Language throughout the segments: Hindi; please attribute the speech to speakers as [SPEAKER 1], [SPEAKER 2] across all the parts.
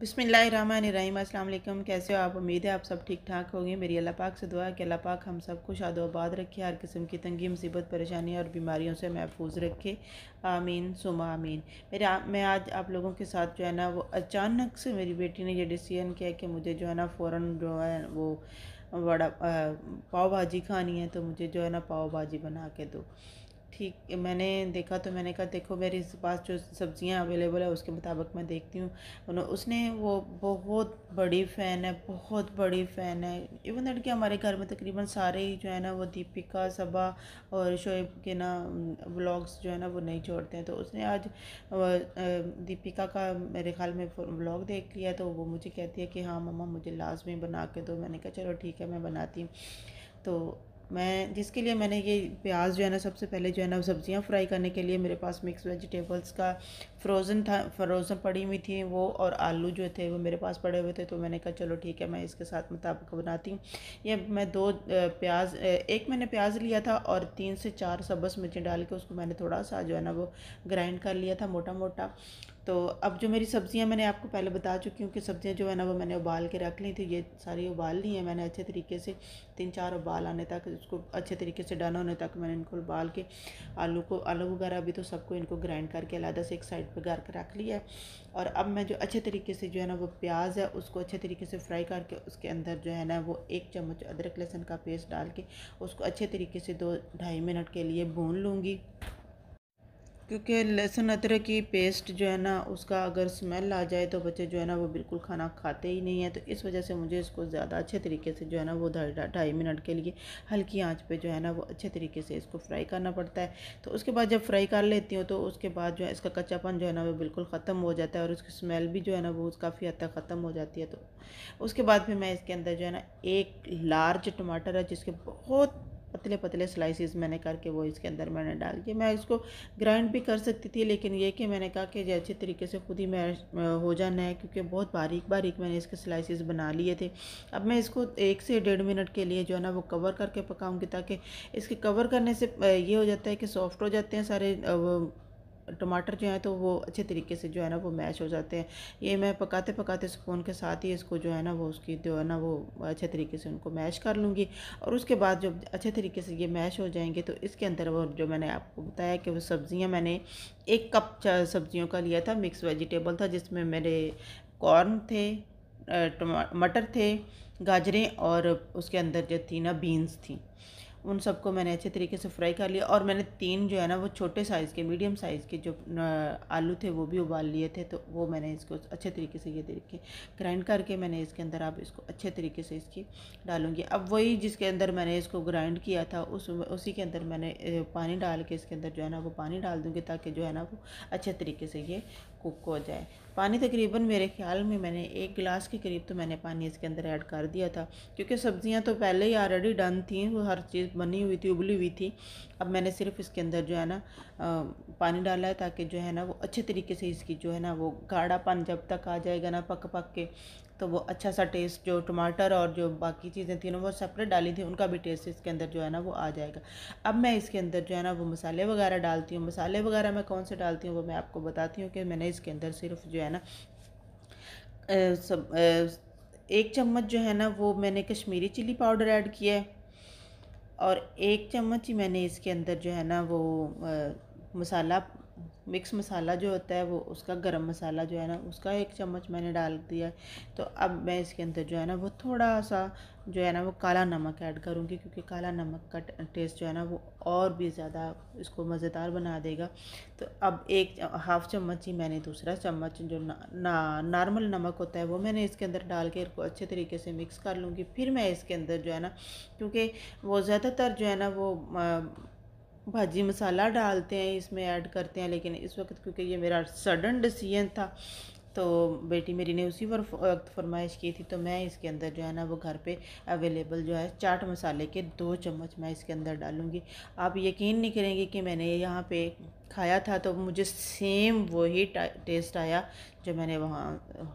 [SPEAKER 1] बसमीम अल्लाम कैसे हो आप उम्मीद है आप सब ठीक ठाक होंगे मेरी अल्लाह पाक से दुआ है कि अल्लाह पाक हम सबको आदोबाद रखे हर किस्म की तंगी मुसीबत परेशानी और बीमारियों से महफूज रखे आमीन सुमा आमीन मेरे आ, मैं आज आप लोगों के साथ जो है ना वो अचानक से मेरी बेटी ने ये डिसीजन किया कि मुझे जो है ना फ़ौर जो है वो वड़ा पाव भाजी खानी है तो मुझे जो है ना पाव भाजी बना के दो ठीक मैंने देखा तो मैंने कहा देखो मेरे पास जो सब्ज़ियाँ अवेलेबल है उसके मुताबिक मैं देखती हूँ उन्होंने उसने वो बहुत बड़ी फ़ैन है बहुत बड़ी फ़ैन है इवन दैट कि हमारे घर में तकरीबन सारे ही जो है ना वो दीपिका सबा और शोएब के ना ब्लॉग्स जो है ना वो नहीं छोड़ते हैं तो उसने आज दीपिका का मेरे ख्याल में ब्लॉग देख लिया तो वो मुझे कहती है कि हाँ मम्मा मुझे लाजमी बना के दो मैंने कहा चलो ठीक है मैं बनाती हूँ तो मैं जिसके लिए मैंने ये प्याज जो है ना सबसे पहले जो है ना सब्ज़ियाँ फ्राई करने के लिए मेरे पास मिक्स वेजिटेबल्स का फ्रोज़न था फ्रोज़न पड़ी हुई थी वो और आलू जो थे वो मेरे पास पड़े हुए थे तो मैंने कहा चलो ठीक है मैं इसके साथ मुताबिक बनाती हूँ ये मैं दो प्याज एक मैंने प्याज लिया था और तीन से चार सब्ज़ मिर्ची डाल के उसको मैंने थोड़ा सा जो है ना वो ग्राइंड कर लिया था मोटा मोटा तो अब जो मेरी सब्ज़ियाँ मैंने आपको पहले बता चुकी हूँ कि सब्ज़ियाँ जो है ना वो मैंने उबाल के रख ली थी ये सारी उबाल ली है मैंने अच्छे तरीके से तीन चार उबाल आने तक उसको अच्छे तरीके से डन होने तक मैंने इनको उबाल के आलू को आलू वगैरह भी तो सबको इनको ग्राइंड करके अलहदा से एक साइड पर गार कर रख लिया है और अब मैं जो अच्छे तरीके से जो है ना वो प्याज है उसको अच्छे तरीके से फ्राई करके उसके अंदर जो है ना वो एक चम्मच अदरक लहसुन का पेस्ट डाल के उसको अच्छे तरीके से दो ढाई मिनट के लिए भून लूँगी क्योंकि लहसुन अदरक की पेस्ट जो है ना उसका अगर स्मेल आ जाए तो बच्चे जो है ना वो बिल्कुल खाना खाते ही नहीं है तो इस वजह से मुझे इसको ज़्यादा अच्छे तरीके से जो है ना वो ढाई मिनट के लिए हल्की आंच पे जो है ना वो अच्छे तरीके से इसको फ्राई करना पड़ता है तो उसके बाद जब फ्राई कर लेती हूँ तो उसके बाद जो है इसका कच्चापन जो है ना वो बिल्कुल ख़त्म हो जाता है और उसकी स्मेल भी जो है ना वो काफ़ी हद तक ख़त्म हो जाती है तो उसके बाद फिर मैं इसके अंदर जो है ना एक लार्ज टमाटर है जिसके बहुत पतले पतले स्लाइसिस मैंने करके वो इसके अंदर मैंने डाल दिए मैं इसको ग्राइंड भी कर सकती थी लेकिन ये कि मैंने कहा कि अच्छे तरीके से खुद ही मैश हो जाना है क्योंकि बहुत बारीक बारीक मैंने इसके स्लाइसिस बना लिए थे अब मैं इसको एक से डेढ़ मिनट के लिए जो है ना वो कवर करके पकाऊंगी ताकि इसके कवर करने से ये हो जाता है कि सॉफ्ट हो जाते हैं सारे टमाटर जो है तो वो अच्छे तरीके से जो है ना वो मैश हो जाते हैं ये मैं पकाते पकाते स्पून के साथ ही इसको जो है ना वो उसकी जो है ना वो अच्छे तरीके से उनको मैश कर लूँगी और उसके बाद जब अच्छे तरीके से ये मैश हो जाएंगे तो इसके अंदर वो जो मैंने आपको बताया कि वो सब्ज़ियाँ मैंने एक कप सब्ज़ियों का लिया था मिक्स वेजिटेबल था जिसमें मेरे कॉर्न थे मटर थे गाजरें और उसके अंदर जो थी ना बीन्स थी उन सबको मैंने अच्छे तरीके से फ्राई कर लिया और मैंने तीन जो है ना वो छोटे साइज़ के मीडियम साइज़ के जो आलू थे वो भी उबाल लिए थे तो वो मैंने इसको अच्छे तरीके से ये देखिए ग्राइंड करके मैंने इसके अंदर अब इसको अच्छे तरीके से इसकी डालूंगी अब वही जिसके अंदर मैंने इसको ग्राइंड किया था उस उसी के अंदर मैंने पानी डाल के इसके अंदर जो है ना वो पानी डाल दूँगी ताकि जो है ना वो अच्छे तरीके से ये कुक हो जाए पानी तकरीबन मेरे ख्याल में मैंने एक गिलास के करीब तो मैंने पानी इसके अंदर ऐड कर दिया था क्योंकि सब्ज़ियाँ तो पहले ही ऑलरेडी डन थी वो हर चीज़ बनी हुई थी उबली हुई थी अब मैंने सिर्फ इसके अंदर जो है ना पानी डाला है ताकि जो है ना वो अच्छे तरीके से इसकी जो है ना वो गाढ़ापन जब तक आ जाएगा ना पक पक के तो वो अच्छा सा टेस्ट जो टमाटर और जो बाकी चीज़ें थी ना वो सेपरेट डाली थी उनका भी टेस्ट इसके अंदर जो है ना वो आ जाएगा अब मैं इसके अंदर जो है ना वो मसाले वगैरह डालती हूँ मसाले वगैरह मैं कौन से डालती हूँ वो मैं आपको बताती हूँ कि मैंने इसके अंदर सिर्फ जो है ना एक चम्मच जो है ना वो मैंने कश्मीरी चिली पाउडर ऐड किया है और एक चम्मच ही मैंने इसके अंदर जो है ना वो मसाला मिक्स मसाला जो होता है वो उसका गरम मसाला जो है ना उसका एक चम्मच मैंने डाल दिया तो अब मैं इसके अंदर जो है ना वो थोड़ा सा जो है ना वो काला नमक ऐड करूँगी क्योंकि काला नमक का टेस्ट जो है ना वो और भी ज़्यादा इसको मज़ेदार बना देगा तो अब एक हाफ़ चम्मच ही मैंने दूसरा चम्मच जो ना, ना नॉर्मल नमक होता है वो मैंने इसके अंदर डाल के इसको अच्छे तरीके से मिक्स कर लूँगी फिर मैं इसके अंदर जो है ना क्योंकि वो ज़्यादातर जो है ना वो आ, भाजी मसाला डालते हैं इसमें ऐड करते हैं लेकिन इस वक्त क्योंकि ये मेरा सडन डिसीजन था तो बेटी मेरी ने उसी वक्त फरमाइश की थी तो मैं इसके अंदर जो है ना वो घर पे अवेलेबल जो है चाट मसाले के दो चम्मच मैं इसके अंदर डालूँगी आप यकीन नहीं करेंगे कि मैंने यहाँ पे खाया था तो मुझे सेम वही टेस्ट आया जो मैंने वहाँ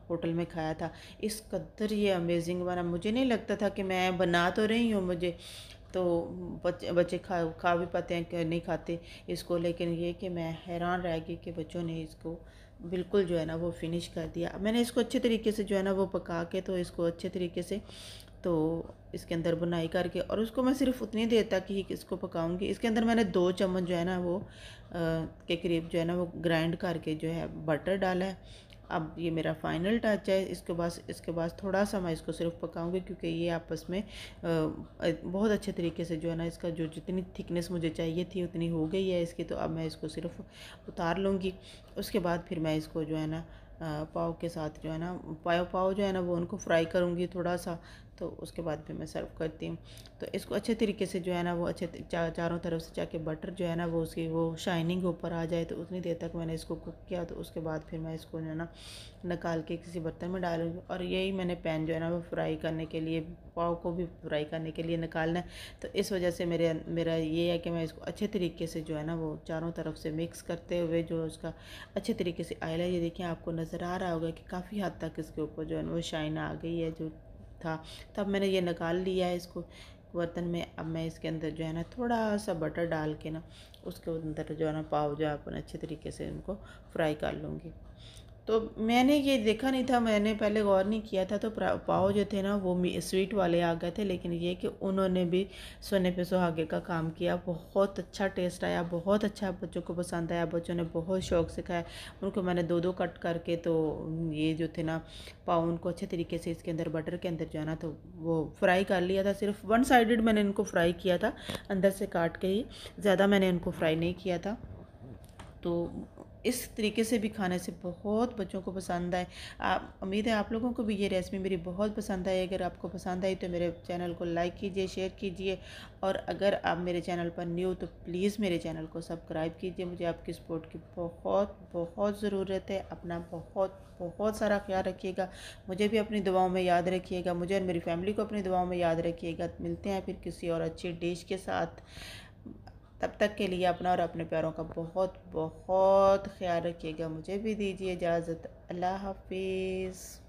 [SPEAKER 1] होटल में खाया था इस कदर ये अमेजिंग बना मुझे नहीं लगता था कि मैं बना तो रही हूँ मुझे तो बच्चे बच्चे खा खा भी पाते हैं नहीं खाते इसको लेकिन ये कि मैं हैरान रह गई कि बच्चों ने इसको बिल्कुल जो है ना वो फिनिश कर दिया मैंने इसको अच्छे तरीके से जो है ना वो पका के तो इसको अच्छे तरीके से तो इसके अंदर बुनाई करके और उसको मैं सिर्फ उतनी देर तक ही इसको पकाऊंगी इसके अंदर मैंने दो चम्मच जो है ना वो आ, के करीब जो है ना वो ग्राइंड करके जो है बटर डाला है अब ये मेरा फाइनल टच है इसके बाद इसके बाद थोड़ा सा मैं इसको सिर्फ पकाऊंगी क्योंकि ये आपस में बहुत अच्छे तरीके से जो है ना इसका जो जितनी थिकनेस मुझे चाहिए थी उतनी हो गई है इसकी तो अब मैं इसको सिर्फ उतार लूँगी उसके बाद फिर मैं इसको जो है ना पाव के साथ जो है ना पाव पाव जो है ना वो उनको फ्राई करूँगी थोड़ा सा तो उसके बाद भी मैं सर्व करती हूँ तो इसको अच्छे तरीके से जो है ना वो अच्छे चा, चारों तरफ से जाके बटर जो है ना वो उसकी वो शाइनिंग ऊपर आ जाए तो उतनी देर तक मैंने इसको कुक किया तो उसके बाद फिर मैं इसको जो है ना निकाल के किसी बर्तन में डालूँगी और यही मैंने पैन जो है ना वो फ्राई करने के लिए पाव को भी फ्राई करने के लिए निकालना है तो इस वजह से मेरे मेरा ये है कि मैं इसको अच्छे तरीके से जो है ना वो चारों तरफ से मिक्स करते हुए जो उसका अच्छे तरीके से आयल है ये देखें आपको नज़र आ रहा होगा कि काफ़ी हद तक इसके ऊपर जो है ना वो शाइन आ गई है जो था तब मैंने ये निकाल लिया है इसको बर्तन में अब मैं इसके अंदर जो है ना थोड़ा सा बटर डाल के ना उसके अंदर जो है ना पाव जो अपन अच्छे तरीके से इनको फ्राई कर लूँगी तो मैंने ये देखा नहीं था मैंने पहले गौर नहीं किया था तो पाव जो थे ना वो स्वीट वाले आ गए थे लेकिन ये कि उन्होंने भी सोने पे सुहागे का काम किया बहुत अच्छा टेस्ट आया बहुत अच्छा बच्चों को पसंद आया बच्चों ने बहुत शौक से खाया उनको मैंने दो दो कट करके तो ये जो थे ना पाव उनको अच्छे तरीके से इसके अंदर बटर के अंदर जाना तो वो फ्राई कर लिया था सिर्फ वन साइड मैंने इनको फ्राई किया था अंदर से काट के ही ज़्यादा मैंने इनको फ्राई नहीं किया था तो इस तरीके से भी खाने से बहुत बच्चों को पसंद आए आप उम्मीद है आप लोगों को भी ये रेसिपी मेरी बहुत पसंद आई अगर आपको पसंद आई तो मेरे चैनल को लाइक कीजिए शेयर कीजिए और अगर आप मेरे चैनल पर न्यू तो प्लीज़ मेरे चैनल को सब्सक्राइब कीजिए मुझे आपकी सपोर्ट की बहुत बहुत ज़रूरत है अपना बहुत बहुत सारा ख्याल रखिएगा मुझे भी अपनी दुआओं में याद रखिएगा मुझे और मेरी फैमिली को अपनी दुआओं में याद रखिएगा मिलते हैं फिर किसी और अच्छी डिश के साथ तब तक के लिए अपना और अपने प्यारों का बहुत बहुत ख्याल रखिएगा मुझे भी दीजिए इजाज़त अल्लाह हाफिज़